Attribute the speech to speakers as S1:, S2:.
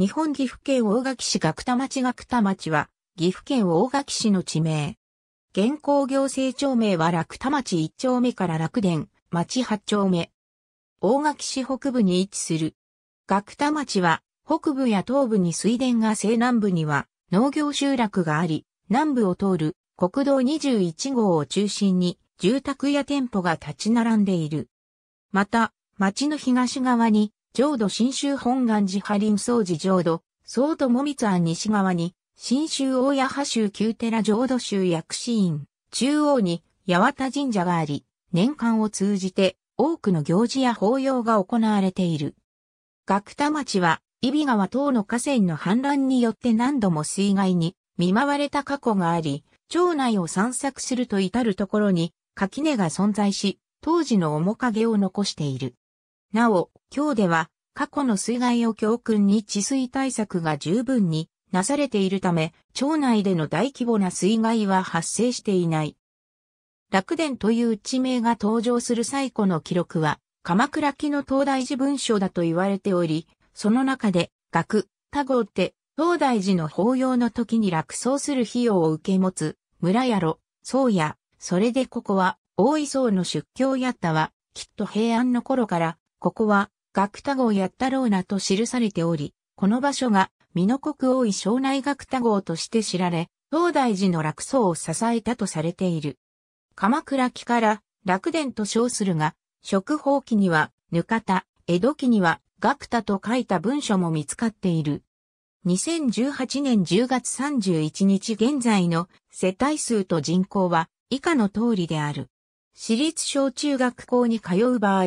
S1: 日本岐阜県大垣市学田町学田町は、岐阜県大垣市の地名。現行行政町名は楽田町1丁目から楽田、町8丁目。大垣市北部に位置する。学田町は、北部や東部に水田が西南部には農業集落があり、南部を通る国道21号を中心に住宅や店舗が立ち並んでいる。また、町の東側に浄土新州本願寺リ林総寺浄土、総みつ庵西側に、新州大谷派州旧寺浄土州薬師院、中央に八幡神社があり、年間を通じて多くの行事や法要が行われている。学田町は、伊比川等の河川の氾濫によって何度も水害に見舞われた過去があり、町内を散策すると至るところに垣根が存在し、当時の面影を残している。なお、今日では過去の水害を教訓に治水対策が十分になされているため、町内での大規模な水害は発生していない。楽殿という地名が登場する最古の記録は、鎌倉期の東大寺文書だと言われており、その中で、学、多号って、東大寺の法要の時に落葬する費用を受け持つ、村やろ、うや、それでここは、大井僧の出家やったは、きっと平安の頃から、ここは、学太号やったろうなと記されており、この場所が、美濃国多い庄内学太号として知られ、東大寺の落草を支えたとされている。鎌倉期から楽殿と称するが、食法期には、ぬかた、江戸期には、学太と書いた文書も見つかっている。2018年10月31日現在の世帯数と人口は以下の通りである。私立小中学校に通う場合、